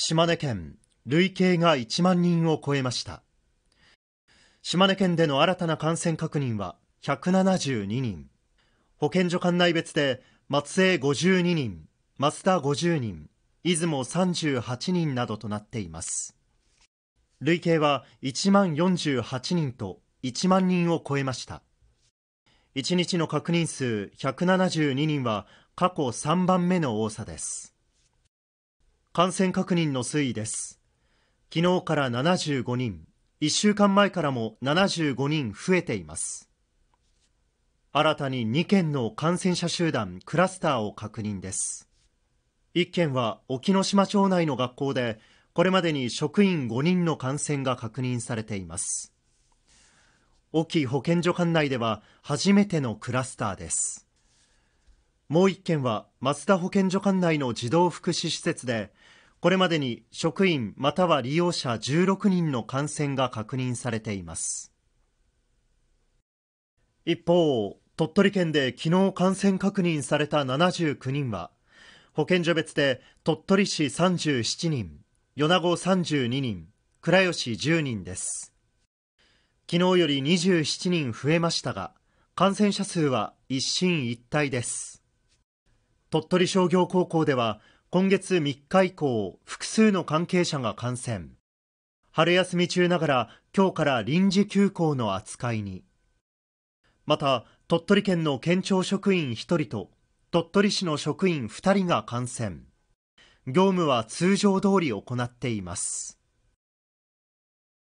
島根県、累計が1万人を超えました。島根県での新たな感染確認は172人。保健所管内別で松江52人、増田50人、出雲38人などとなっています。累計は1万48人と1万人を超えました。1日の確認数172人は過去3番目の多さです。感染確認の推移です昨日から75人1週間前からも75人増えています新たに2件の感染者集団クラスターを確認です1件は沖ノ島町内の学校でこれまでに職員5人の感染が確認されています沖保健所管内では初めてのクラスターですもう1件は増田保健所管内の児童福祉施設でこれまでに職員または利用者16人の感染が確認されています一方鳥取県で昨日感染確認された79人は保健所別で鳥取市37人米子32人倉吉10人です昨日より27人増えましたが感染者数は一進一退です鳥取商業高校では今月3日以降、複数の関係者が感染。春休み中ながら、今日から臨時休校の扱いに。また、鳥取県の県庁職員1人と、鳥取市の職員2人が感染。業務は通常通り行っています。